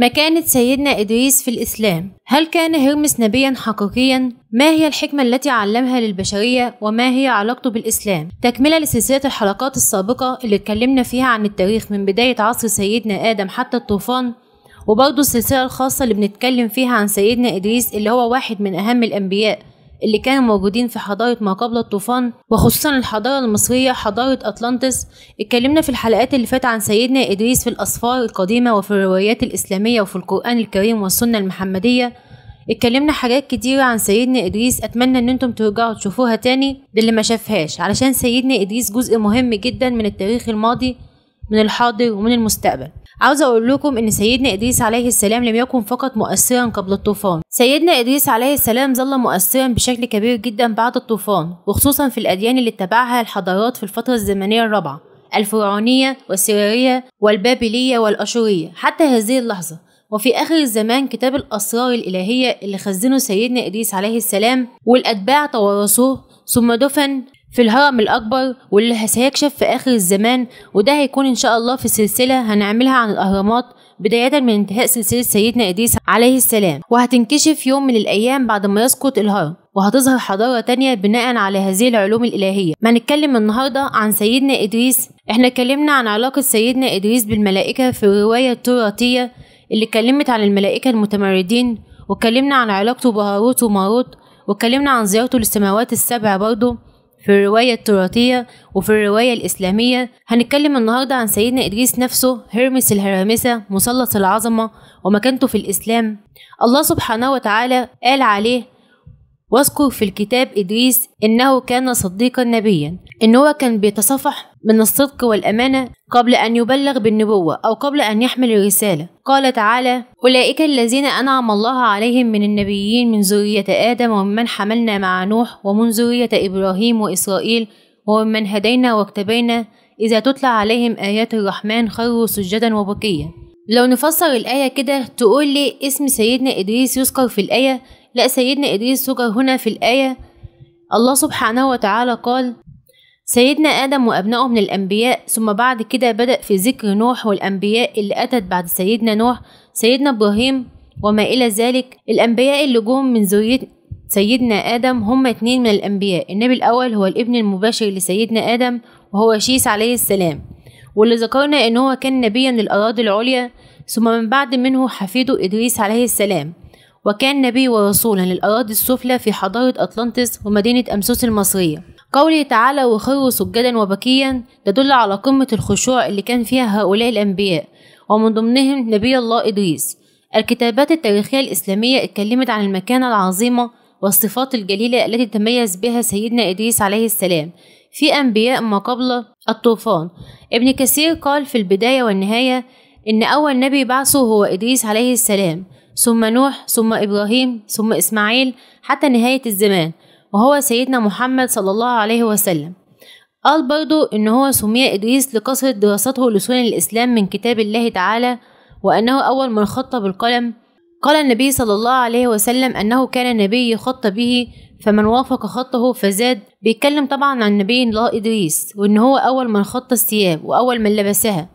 مكانة سيدنا إدريس في الإسلام هل كان هرمس نبيا حقيقيا؟ ما هي الحكمة التي علمها للبشرية وما هي علاقته بالإسلام؟ تكملة لسلسلة الحلقات السابقة اللي اتكلمنا فيها عن التاريخ من بداية عصر سيدنا آدم حتى الطوفان وبرضه السلسلة الخاصة اللي بنتكلم فيها عن سيدنا إدريس اللي هو واحد من أهم الأنبياء اللي كانوا موجودين في حضارة ما قبل الطوفان وخصوصا الحضارة المصرية حضارة أطلانتس اتكلمنا في الحلقات اللي فاتت عن سيدنا إدريس في الأسفار القديمة وفي الروايات الإسلامية وفي القرآن الكريم والسنة المحمدية اتكلمنا حاجات كتيرة عن سيدنا إدريس أتمنى إن انتم ترجعوا تشوفوها تاني للي ما شافهاش علشان سيدنا إدريس جزء مهم جدا من التاريخ الماضي من الحاضر ومن المستقبل عاوز اقول لكم ان سيدنا ادريس عليه السلام لم يكن فقط مؤثرا قبل الطوفان سيدنا ادريس عليه السلام ظل مؤثرا بشكل كبير جدا بعد الطوفان وخصوصا في الاديان اللي اتبعها الحضارات في الفتره الزمنيه الرابعه الفرعونيه والسريريه والبابليه والاشوريه حتى هذه اللحظه وفي آخر الزمان كتاب الأسرار الإلهية اللي خزنه سيدنا إدريس عليه السلام والأتباع توارثوه ثم دفن في الهرم الأكبر واللي هيكشف في آخر الزمان وده هيكون إن شاء الله في سلسلة هنعملها عن الأهرامات بداية من انتهاء سلسلة سيدنا إدريس عليه السلام وهتنكشف يوم من الأيام بعد ما يسقط الهرم وهتظهر حضارة تانية بناء على هذه العلوم الإلهية ما هنتكلم النهاردة عن سيدنا إدريس احنا اتكلمنا عن علاقة سيدنا إدريس بالملائكة في الرواية التراتية اللي اتكلمت عن الملائكة المتمردين واتكلمنا عن علاقته بهاروت وماروت واتكلمنا عن زيارته للسماوات السبع برضه في الرواية التراثية وفي الرواية الإسلامية هنتكلم النهاردة عن سيدنا إدريس نفسه هرمس الهرامسة مثلث العظمة ومكانته في الإسلام الله سبحانه وتعالى قال عليه واذكر في الكتاب إدريس إنه كان صديقا نبيا إن هو كان بيتصفح من الصدق والأمانة قبل أن يبلغ بالنبوة أو قبل أن يحمل الرسالة قال تعالى أولئك الذين أنعم الله عليهم من النبيين من ذرية آدم وممن حملنا مع نوح ومن ذرية إبراهيم وإسرائيل وممن هدينا واكتبينا إذا تتلى عليهم آيات الرحمن خروا سجدا وبكيا لو نفسر الآية كده تقول لي اسم سيدنا إدريس يذكر في الآية لا سيدنا إدريس سجى هنا في الآية الله سبحانه وتعالى قال سيدنا آدم وأبنائه من الأنبياء ثم بعد كده بدأ في ذكر نوح والأنبياء اللي أتت بعد سيدنا نوح سيدنا إبراهيم وما إلى ذلك الأنبياء اللي جم من ذرية سيدنا آدم هم اتنين من الأنبياء النبي الأول هو الابن المباشر لسيدنا آدم وهو شيس عليه السلام واللي ذكرنا إن هو كان نبيا للأراضي العليا ثم من بعد منه حفيده إدريس عليه السلام وكان نبي ورسولا للأراضي السفلى في حضارة أطلانتس ومدينة أمسوس المصرية قوله تعالى وخروا سجدا وبكيا تدل على قمة الخشوع اللي كان فيها هؤلاء الأنبياء ومن ضمنهم نبي الله إدريس الكتابات التاريخية الإسلامية اتكلمت عن المكانة العظيمة والصفات الجليلة التي تميز بها سيدنا إدريس عليه السلام في أنبياء ما قبل الطوفان ابن كثير قال في البداية والنهاية إن أول نبي بعثه هو إدريس عليه السلام ثم نوح ثم إبراهيم ثم إسماعيل حتى نهاية الزمان وهو سيدنا محمد صلى الله عليه وسلم قال برضو إن هو سمي إدريس لكثرة دراسته لسنن الإسلام من كتاب الله تعالى وأنه أول من خط بالقلم قال النبي صلى الله عليه وسلم أنه كان نبي يخط به فمن وافق خطه فزاد بيتكلم طبعا عن نبي الله إدريس وإن هو أول من خط الثياب وأول من لبسها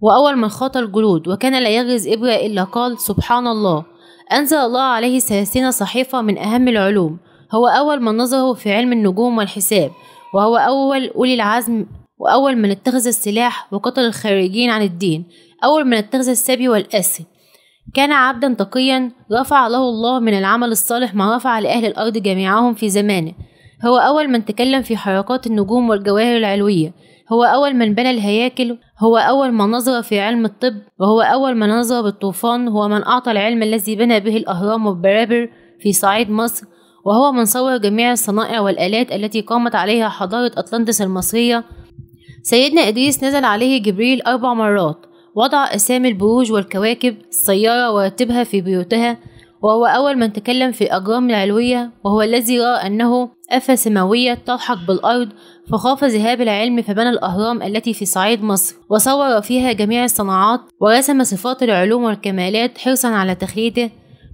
وأول من خاط الجلود وكان لا يغز إبرة إلا قال سبحان الله أنزل الله عليه ثلاثين صحيفة من أهم العلوم هو أول من نظره في علم النجوم والحساب وهو أول أولي العزم وأول من اتخذ السلاح وقتل الخارجين عن الدين أول من اتخذ السبي والأسي كان عبدا تقيا رفع له الله من العمل الصالح ما رفع لأهل الأرض جميعهم في زمانه هو أول من تكلم في حركات النجوم والجواهر العلوية هو أول من بنى الهياكل هو أول من نظر في علم الطب وهو أول من نظر بالطوفان هو من أعطى العلم الذي بنى به الأهرام والبرابر في صعيد مصر وهو من صور جميع الصنائع والآلات التي قامت عليها حضارة أطلنطس المصرية سيدنا إدريس نزل عليه جبريل أربع مرات وضع أسامي البروج والكواكب السيارة ورتبها في بيوتها وهو أول من تكلم في الأجرام العلوية وهو الذي رأى أنه آفة سماوية تلحق بالأرض فخاف ذهاب العلم فبنى الأهرام التي في صعيد مصر وصور فيها جميع الصناعات ورسم صفات العلوم والكمالات حرصا على تخليده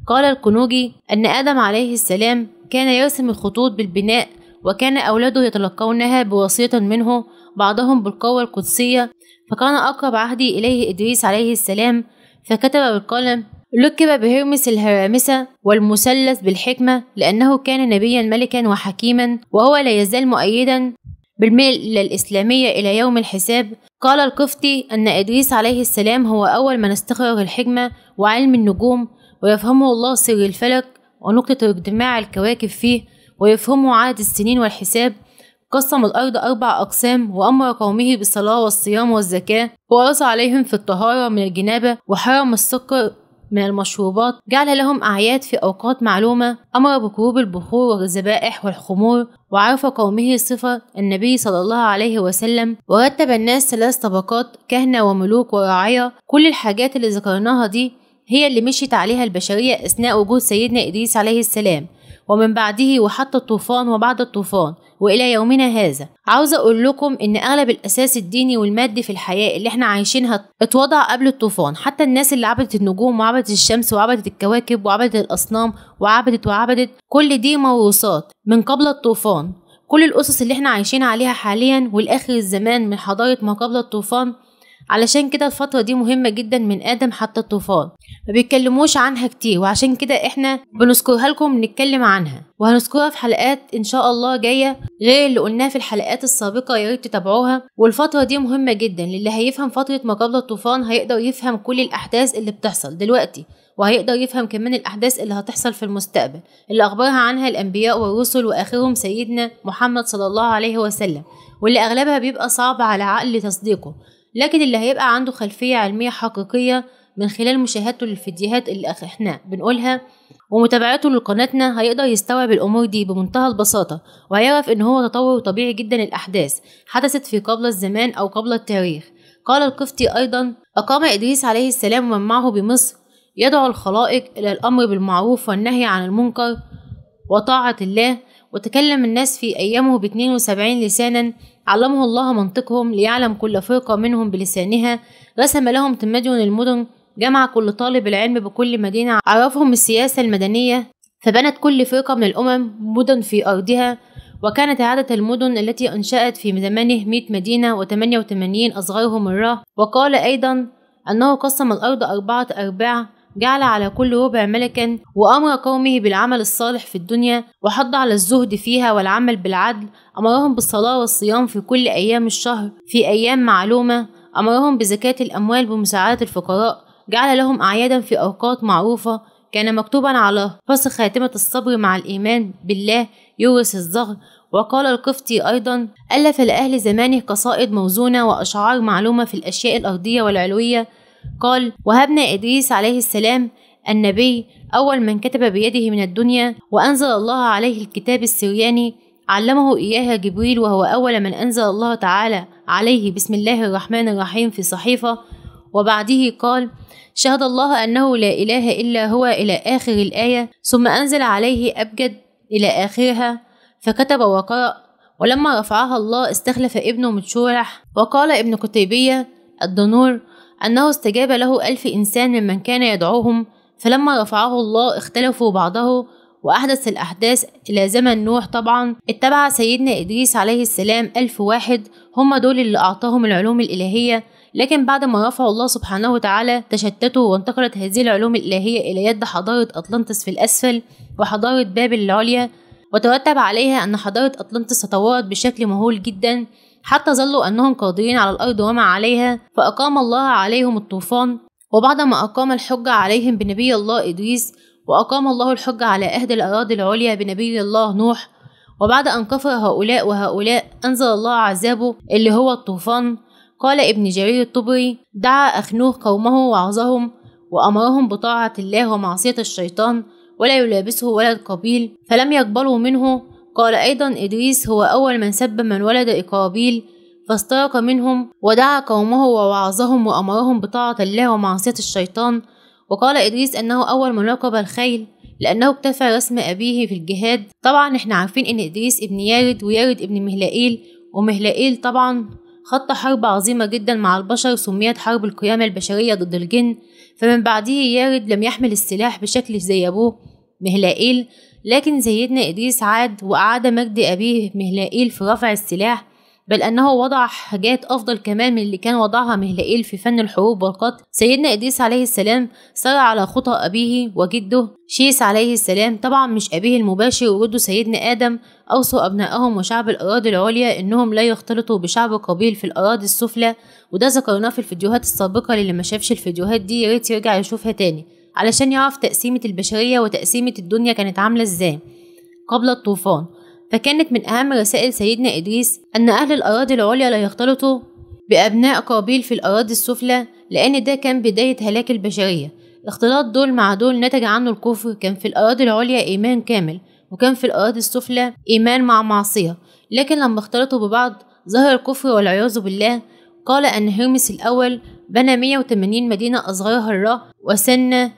قال القنوجي أن آدم عليه السلام كان يرسم الخطوط بالبناء وكان أولاده يتلقونها بوصية منه بعضهم بالقوة القدسية فكان أقرب عهدي إليه إدريس عليه السلام فكتب بالقلم لُكب بهرمس الهرامسة والمثلث بالحكمة لأنه كان نبيا ملكا وحكيما وهو لا يزال مؤيدا إلى الإسلامية إلى يوم الحساب قال القفطي أن إدريس عليه السلام هو أول من استخرج الحكمة وعلم النجوم ويفهمه الله سر الفلك ونقطة اجتماع الكواكب فيه ويفهمه عدد السنين والحساب قسم الأرض أربع أقسام وأمر قومه بالصلاة والصيام والزكاة ووصى عليهم في الطهارة من الجنابة وحرم السكر من المشروبات جعل لهم أعياد في أوقات معلومة أمر بكروب البخور والذبائح والخمور وعرف قومه صفة النبي صلى الله عليه وسلم ورتب الناس ثلاث طبقات كهنة وملوك ورعية كل الحاجات اللي ذكرناها دي هي اللي مشيت عليها البشرية أثناء وجود سيدنا إدريس عليه السلام ومن بعده وحتى الطوفان وبعد الطوفان وإلى يومنا هذا عاوزة أقول لكم إن أغلب الأساس الديني والمادي في الحياة اللي إحنا عايشينها اتوضع قبل الطوفان حتى الناس اللي عبدت النجوم وعبدت الشمس وعبدت الكواكب وعبدت الأصنام وعبدت وعبدت كل دي موروثات من قبل الطوفان كل الأسس اللي احنا عايشين عليها حاليا والآخر الزمان من حضارة ما قبل الطوفان علشان كده الفترة دي مهمة جدا من آدم حتى الطوفان ما بيتكلموش عنها كتير وعشان كده احنا بنذكرها لكم نتكلم عنها وهنذكرها في حلقات ان شاء الله جاية غير اللي قلناه في الحلقات السابقة يا ريت تتابعوها والفترة دي مهمة جدا للي هيفهم فترة ما قبل الطوفان هيقدر يفهم كل الأحداث اللي بتحصل دلوقتي وهيقدر يفهم كمان الأحداث اللي هتحصل في المستقبل اللي أخبرها عنها الأنبياء والرسل وآخرهم سيدنا محمد صلى الله عليه وسلم واللي أغلبها بيبقى صعب على عقل تصديقه لكن اللي هيبقى عنده خلفية علمية حقيقية من خلال مشاهدته للفيديوهات اللي احنا بنقولها ومتابعته لقناتنا هيقدر يستوعب الامور دي بمنتهى البساطة وهيعرف ان هو تطور طبيعي جدا الأحداث حدثت في قبل الزمان او قبل التاريخ قال القفتي ايضا اقام ادريس عليه السلام ومن معه بمصر يدعو الخلائق الى الامر بالمعروف والنهي عن المنكر وطاعة الله وتكلم الناس في أيامه ب وسبعين لسانا علمه الله منطقهم ليعلم كل فرقة منهم بلسانها رسم لهم تمدن المدن جمع كل طالب العلم بكل مدينة عرفهم السياسة المدنية فبنت كل فرقة من الأمم مدن في أرضها وكانت عادة المدن التي أنشأت في زمانه 100 مدينة و88 أصغرهم مرة وقال أيضا أنه قسم الأرض أربعة أرباع جعل على كل ربع ملكا وأمر قومه بالعمل الصالح في الدنيا وحض على الزهد فيها والعمل بالعدل أمرهم بالصلاة والصيام في كل أيام الشهر في أيام معلومة أمرهم بزكاة الأموال بمساعدة الفقراء جعل لهم أعيادا في أوقات معروفة كان مكتوبا على فص خاتمة الصبر مع الإيمان بالله يورث الزغر وقال القفطي أيضا ألف لأهل زمانه قصائد موزونة وأشعار معلومة في الأشياء الأرضية والعلوية قال وهبنا إدريس عليه السلام النبي أول من كتب بيده من الدنيا وأنزل الله عليه الكتاب السرياني علمه إياها جبريل وهو أول من أنزل الله تعالى عليه بسم الله الرحمن الرحيم في صحيفة وبعده قال شهد الله أنه لا إله إلا هو إلى آخر الآية ثم أنزل عليه أبجد إلى آخرها فكتب وقرأ ولما رفعها الله استخلف ابنه متشورح وقال ابن كتيبية الدنور أنه استجاب له ألف إنسان ممن كان يدعوهم فلما رفعه الله اختلفوا بعضه وأحدث الأحداث إلى زمن نوح طبعا اتبع سيدنا إدريس عليه السلام ألف واحد هم دول اللي أعطاهم العلوم الإلهية لكن بعد ما رفعوا الله سبحانه وتعالى تشتتوا وانتقلت هذه العلوم الإلهية إلى يد حضارة أطلنطس في الأسفل وحضارة بابل العليا وترتب عليها أن حضارة أطلنطس تطورت بشكل مهول جدا حتى ظلوا أنهم قادرين على الأرض وما عليها فأقام الله عليهم الطوفان وبعدما أقام الحجة عليهم بنبي الله إدريس وأقام الله الحجة على أهل الأراضي العليا بنبي الله نوح وبعد أن كفر هؤلاء وهؤلاء أنزل الله عذابه اللي هو الطوفان قال ابن جرير الطبري دعا أخنوخ قومه وعظهم وأمرهم بطاعة الله ومعصية الشيطان ولا يلابسه ولد قبيل فلم يقبلوا منه قال أيضا إدريس هو أول من سب من ولد إقابيل فاسترق منهم ودعا قومه ووعظهم وأمرهم بطاعة الله ومعصية الشيطان وقال إدريس أنه أول من ركب الخيل لأنه اكتفى رسم أبيه في الجهاد طبعا احنا عارفين إن إدريس ابن يارد ويارد ابن مهلائيل ومهلائيل طبعا خط حرب عظيمة جدا مع البشر سميت حرب القيامة البشرية ضد الجن فمن بعده يارد لم يحمل السلاح بشكل زي أبوه مهلائيل لكن سيدنا إدريس عاد وأعاد مجد أبيه مهلائيل في رفع السلاح بل أنه وضع حاجات أفضل كمان من اللي كان وضعها مهلائيل في فن الحروب والقتل سيدنا إدريس عليه السلام سار على خطى أبيه وجده شيس عليه السلام طبعا مش أبيه المباشر وجده سيدنا آدم أوصوا أبنائهم وشعب الأراضي العليا إنهم لا يختلطوا بشعب قبيل في الأراضي السفلى وده ذكرناه في الفيديوهات السابقة للي ما شافش الفيديوهات دي ياريت يرجع يشوفها تاني علشان يعرف تقسيمة البشرية وتقسيمة الدنيا كانت عاملة ازاي قبل الطوفان فكانت من أهم رسائل سيدنا إدريس أن أهل الأراضي العليا لا يختلطوا بأبناء قابيل في الأراضي السفلى لأن ده كان بداية هلاك البشرية اختلاط دول مع دول نتج عنه الكفر كان في الأراضي العليا إيمان كامل وكان في الأراضي السفلى إيمان مع معصية لكن لما اختلطوا ببعض ظهر الكفر والعياذ بالله قال أن هرمس الأول بنى 180 مدينة أصغرها الرا وسن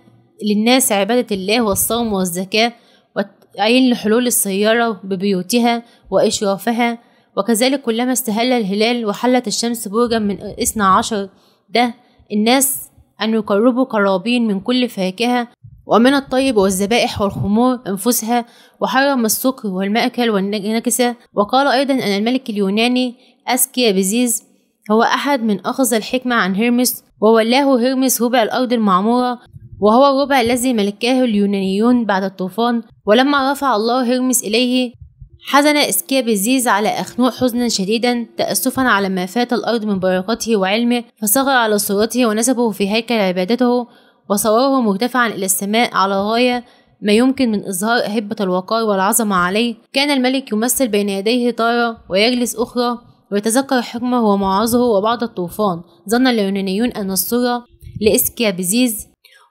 للناس عبادة الله والصوم والزكاة وعين لحلول السيارة ببيوتها وإشرافها وكذلك كلما استهل الهلال وحلت الشمس برجا من إثنى عشر ده الناس أن يقربوا قرابين من كل فاكهة ومن الطيب والذبائح والخمور أنفسها وحرم السكر والمأكل والنكسة وقال أيضا أن الملك اليوناني أسكيا بزيز هو أحد من أخذ الحكمة عن هرمس وولاه هرمس ربع الأرض المعمورة وهو الربع الذي ملكاه اليونانيون بعد الطوفان ولما رفع الله هرمس إليه حزن إسكابيزيز على أخنوع حزنا شديدا تأسفا على ما فات الأرض من بركته وعلمه فصغر على صورته ونسبه في هيكل عبادته وصوره مرتفعا إلى السماء على غاية ما يمكن من إظهار أهبة الوقار والعظمة عليه كان الملك يمثل بين يديه طارة ويجلس أخرى ويتذكر حكمه ومعاظه وبعض الطوفان ظن اليونانيون أن الصورة لإسكيابيزيز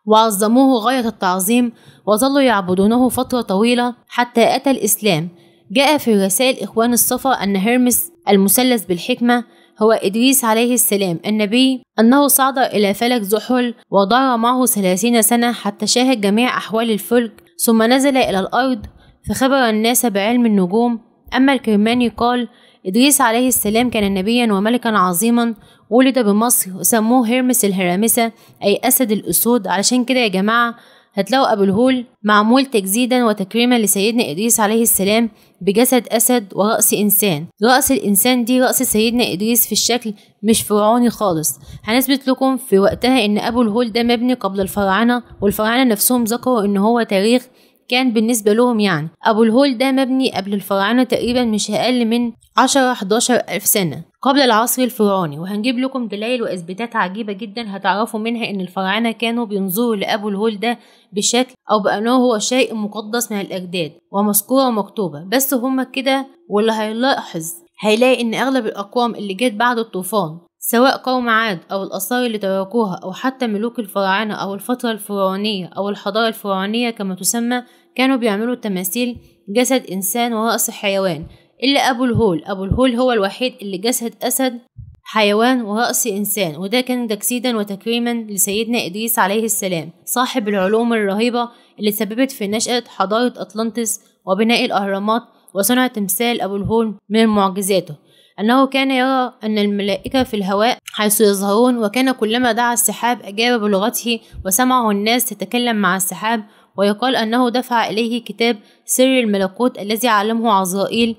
وعظموه غاية التعظيم وظلوا يعبدونه فترة طويلة حتى أتى الإسلام جاء في رسائل إخوان الصفا أن هرمس المثلث بالحكمة هو إدريس عليه السلام النبي أنه صعد إلى فلك زحل ودار معه ثلاثين سنة حتى شاهد جميع أحوال الفلك ثم نزل إلى الأرض فخبر الناس بعلم النجوم أما الكرماني قال إدريس عليه السلام كان نبيا وملكا عظيما ولد بمصر وسموه هرمس الهرامسة أي أسد الأسود علشان كده يا جماعة هتلاقوا أبو الهول معمول تجزيدا وتكريما لسيدنا إدريس عليه السلام بجسد أسد ورأس إنسان رأس الإنسان دي رأس سيدنا إدريس في الشكل مش فرعوني خالص هنثبت لكم في وقتها إن أبو الهول ده مبني قبل الفراعنة والفراعنة نفسهم ذكروا إن هو تاريخ كان بالنسبة لهم يعني أبو الهول ده مبني قبل الفراعنة تقريبا مش أقل من 10 11 ألف سنة قبل العصر الفرعوني وهنجيب لكم دلائل وإثباتات عجيبة جدا هتعرفوا منها إن الفراعنة كانوا بينظروا لأبو الهول ده بشكل أو بأنه هو شيء مقدس من الأجداد ومذكورة ومكتوبة بس هما كده واللي هيلاحظ هيلاقي إن أغلب الأقوام اللي جت بعد الطوفان سواء قوم عاد أو الآثار اللي تركوها أو حتى ملوك الفراعنة أو الفترة الفرعونية أو الحضارة الفرعونية كما تسمى كانوا بيعملوا تماثيل جسد إنسان ورأس حيوان إلا أبو الهول أبو الهول هو الوحيد اللي جسد أسد حيوان ورأس إنسان وده كان تجسيدا وتكريما لسيدنا إدريس عليه السلام صاحب العلوم الرهيبة اللي سببت في نشأة حضارة أطلانتس وبناء الأهرامات وصنع تمثال أبو الهول من معجزاته أنه كان يرى أن الملائكة في الهواء حيث يظهرون وكان كلما دعا السحاب أجاب بلغته وسمعه الناس تتكلم مع السحاب ويقال أنه دفع إليه كتاب سر الملكوت الذي علمه عزرائيل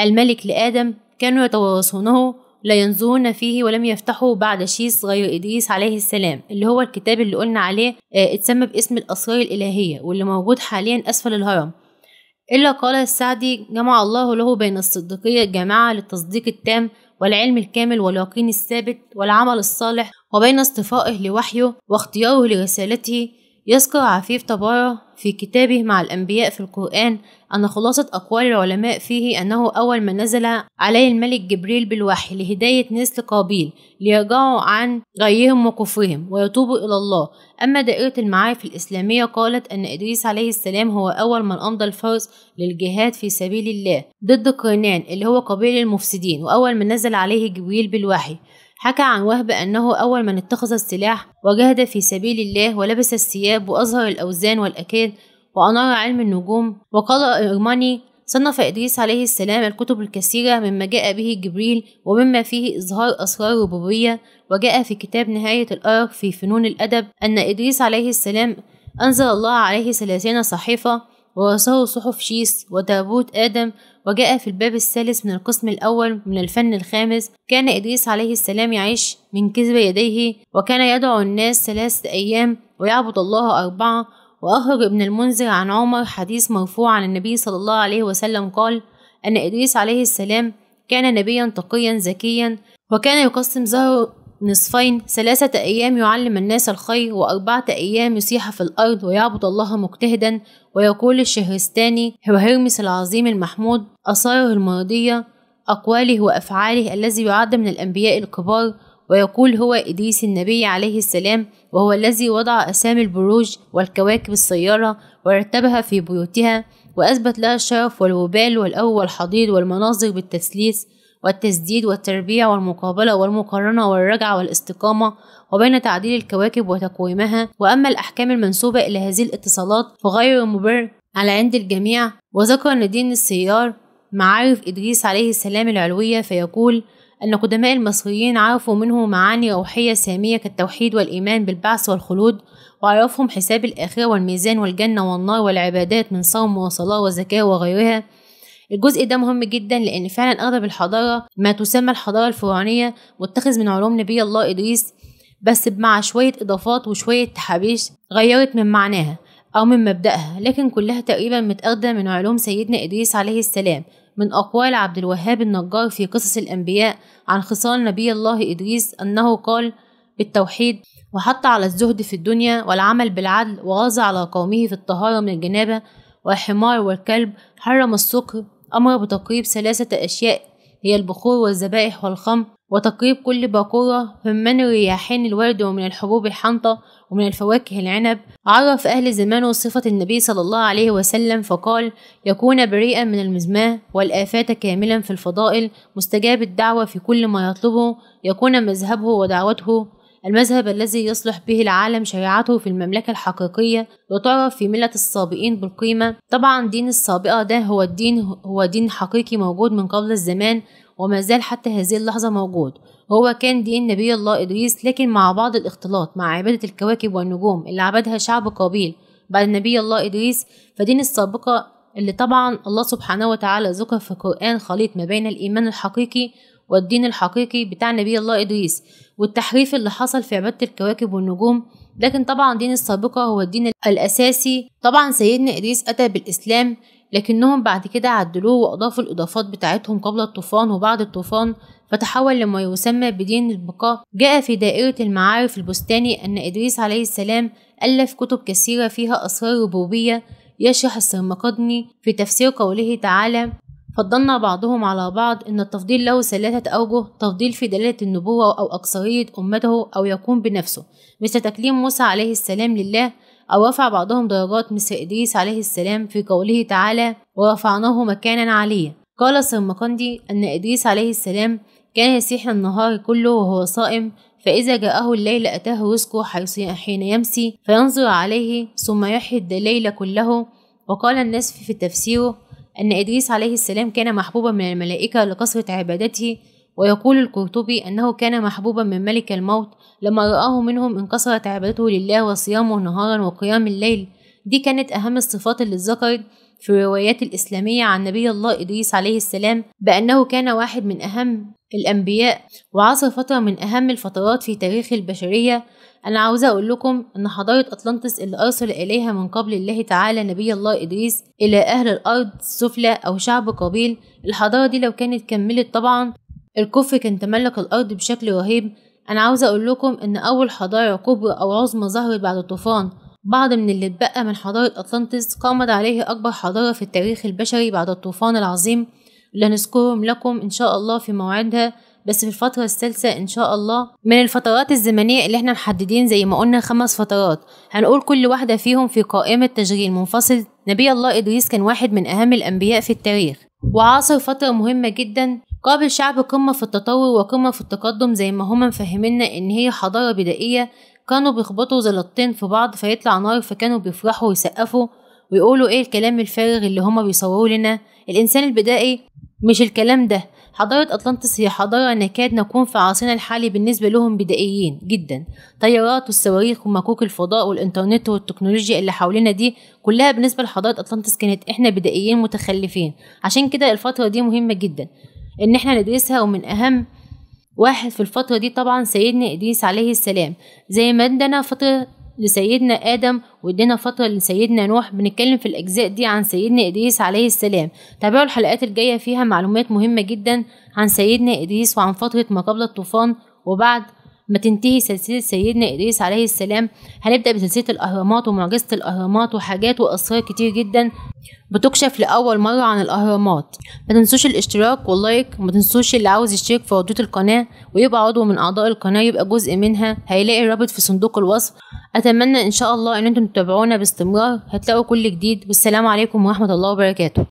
الملك لآدم كانوا يتوارثونه لا ينظرون فيه ولم يفتحوا بعد شيس غير إدريس عليه السلام اللي هو الكتاب اللي قلنا عليه آه، اتسمى باسم الأسرار الإلهية واللي موجود حاليا أسفل الهرم إلا قال السعدي جمع الله له بين الصديقية الجامعة للتصديق التام والعلم الكامل واليقين الثابت والعمل الصالح وبين اصطفائه لوحيه واختياره لرسالته يذكر عفيف تبارة في كتابه مع الأنبياء في القرآن أن خلاصة أقوال العلماء فيه أنه أول ما نزل عليه الملك جبريل بالوحي لهداية نسل قابيل ليرجعوا عن غيهم وكفرهم ويتوبوا إلى الله أما دائرة المعارف الإسلامية قالت أن إدريس عليه السلام هو أول من أمضى الفرس للجهاد في سبيل الله ضد قرنان اللي هو قبيل المفسدين وأول من نزل عليه جبريل بالوحي حكى عن وهب أنه أول من اتخذ السلاح وجاهد في سبيل الله ولبس الثياب وأظهر الأوزان والأكاد وأنار علم النجوم وقال إرماني صنف إدريس عليه السلام الكتب الكثيرة مما جاء به جبريل ومما فيه إظهار أسرار الربوبية وجاء في كتاب نهاية الأرق في فنون الأدب أن إدريس عليه السلام أنزل الله عليه ثلاثين صحيفة ووصاه صحف شيس وتابوت آدم وجاء في الباب الثالث من القسم الأول من الفن الخامس كان إدريس عليه السلام يعيش من كذب يديه وكان يدعو الناس ثلاثة أيام ويعبد الله أربعة وأخرج ابن المنذر عن عمر حديث مرفوع عن النبي صلى الله عليه وسلم قال أن إدريس عليه السلام كان نبيا تقيا زكيا وكان يقسم زهره نصفين ثلاثة أيام يعلم الناس الخير وأربعة أيام يسيح في الأرض ويعبد الله مجتهدا ويقول الشهرستاني هو هرمس العظيم المحمود أثاره المرضية أقواله وأفعاله الذي يعد من الأنبياء الكبار ويقول هو إدريس النبي عليه السلام وهو الذي وضع أسامي البروج والكواكب السيارة ورتبها في بيوتها وأثبت لها الشرف والوبال والأول والحضيض والمناظر بالتثليث والتسديد والتربيع والمقابلة والمقارنة والرجعة والاستقامة وبين تعديل الكواكب وتقويمها وأما الأحكام المنسوبة إلى هذه الاتصالات فغير مبر على عند الجميع وذكر ندين السيار معارف إدريس عليه السلام العلوية فيقول أن قدماء المصريين عرفوا منه معاني روحية سامية كالتوحيد والإيمان بالبعث والخلود وعرفهم حساب الآخرة والميزان والجنة والنار والعبادات من صوم وصلاة وزكاة وغيرها الجزء ده مهم جدا لأن فعلا أغلب الحضارة ما تسمى الحضارة الفرعونية متخذ من علوم نبي الله إدريس بس مع شوية إضافات وشوية تحابيش غيرت من معناها أو من مبدأها لكن كلها تقريبا متأخدة من علوم سيدنا إدريس عليه السلام من أقوال عبد الوهاب النجار في قصص الأنبياء عن خصال نبي الله إدريس أنه قال بالتوحيد وحط على الزهد في الدنيا والعمل بالعدل وغاظ على قومه في الطهارة من الجنابة والحمار والكلب حرم السكر أمر بتقريب ثلاثة أشياء هي البخور والذبائح والخمر وتقريب كل باكورة من الرياحين الورد ومن الحبوب الحنطة ومن الفواكه العنب عرف أهل زمانه صفة النبي صلى الله عليه وسلم فقال يكون بريئا من المزماه والآفات كاملا في الفضائل مستجاب الدعوة في كل ما يطلبه يكون مذهبه ودعوته المذهب الذي يصلح به العالم شريعته في المملكة الحقيقية وتعرف في ملة السابقين بالقيمة طبعا دين السابقة ده هو الدين هو دين حقيقي موجود من قبل الزمان وما زال حتى هذه اللحظة موجود هو كان دين نبي الله إدريس لكن مع بعض الاختلاط مع عبادة الكواكب والنجوم اللي عبدها شعب قابيل بعد نبي الله إدريس فدين السابقة اللي طبعا الله سبحانه وتعالى ذكر في القرآن خليط ما بين الإيمان الحقيقي والدين الحقيقي بتاع نبي الله إدريس والتحريف اللي حصل في عبادة الكواكب والنجوم لكن طبعا دين السابقة هو الدين الأساسي طبعا سيدنا إدريس أتى بالإسلام لكنهم بعد كده عدلوه وأضافوا الإضافات بتاعتهم قبل الطوفان وبعد الطوفان فتحول لما يسمى بدين البقاء جاء في دائرة المعارف البستاني أن إدريس عليه السلام ألف كتب كثيرة فيها أسرار ربوبية يشرح السرمقدني في تفسير قوله تعالى فضلنا بعضهم على بعض إن التفضيل له ثلاثة أوجه تفضيل في دلالة النبوة أو أكثرية أمته أو يكون بنفسه مثل تكليم موسى عليه السلام لله أو رفع بعضهم درجات مثل إدريس عليه السلام في قوله تعالى ورفعناه مكانا عاليا قال السرمقندي أن إدريس عليه السلام كان يسيح النهار كله وهو صائم فإذا جاءه الليل أتاه رزقه حيث حين يمسي فينظر عليه ثم يحيي الليل كله وقال الناس في تفسيره أن إدريس عليه السلام كان محبوبا من الملائكة لكثرة عبادته ويقول القرطبي أنه كان محبوبا من ملك الموت لما رآه منهم انكسرت عبادته لله وصيامه نهارا وقيام الليل دي كانت أهم الصفات اللي اتذكرت في الروايات الإسلامية عن نبي الله إدريس عليه السلام بأنه كان واحد من أهم الأنبياء وعاصر فترة من أهم الفترات في تاريخ البشرية أنا عاوزة أقول لكم أن حضارة أطلانتس اللي أرسل إليها من قبل الله تعالى نبي الله إدريس إلى أهل الأرض السفلى أو شعب قابيل الحضارة دي لو كانت كملت طبعا الكفر كان تملك الأرض بشكل رهيب أنا عاوزة أقول لكم إن أول حضارة كبرى أو عظمى ظهرت بعد الطوفان بعض من اللي اتبقى من حضارة أطلانتس قامت عليه أكبر حضارة في التاريخ البشري بعد الطوفان العظيم اللي هنذكرهم لكم إن شاء الله في موعدها بس في الفترة الثالثة إن شاء الله من الفترات الزمنية اللي احنا محددين زي ما قلنا خمس فترات هنقول كل واحدة فيهم في قائمة تشغيل منفصل نبي الله إدريس كان واحد من أهم الأنبياء في التاريخ وعاصر فترة مهمة جدا قابل شعب قمة في التطور وقمة في التقدم زي ما هما مفهمنا إن هي حضارة بدائية كانوا بيخبطوا زلطتين في بعض فيطلع نار فكانوا بيفرحوا ويسقفوا ويقولوا إيه الكلام الفارغ اللي هما بيصوروه لنا الإنسان البدائي مش الكلام ده حضارة أطلانتس هي حضارة نكاد نكون في عصرنا الحالي بالنسبة لهم بدائيين جدا طيارات والصواريخ ومكوك الفضاء والإنترنت والتكنولوجيا اللي حوالينا دي كلها بالنسبة لحضارة أطلانتس كانت إحنا بدائيين متخلفين عشان كده الفترة دي مهمة جدا إن إحنا ندرسها ومن أهم واحد في الفترة دي طبعا سيدنا إدريس عليه السلام زي ما عندنا فترة لسيدنا آدم وادينا فترة لسيدنا نوح بنتكلم في الأجزاء دي عن سيدنا إدريس عليه السلام تابعوا الحلقات الجاية فيها معلومات مهمة جدا عن سيدنا إدريس وعن فترة ما قبل الطوفان وبعد ما تنتهي سلسله سيدنا ادريس عليه السلام هنبدا بسلسله الاهرامات ومعجزه الاهرامات وحاجات واسرار كتير جدا بتكشف لاول مره عن الاهرامات ما تنسوش الاشتراك واللايك وما تنسوش اللي عاوز يشترك في ردود القناه ويبقى عضو من اعضاء القناه يبقى جزء منها هيلاقي الرابط في صندوق الوصف اتمنى ان شاء الله ان انتم تتابعونا باستمرار هتلاقوا كل جديد والسلام عليكم ورحمه الله وبركاته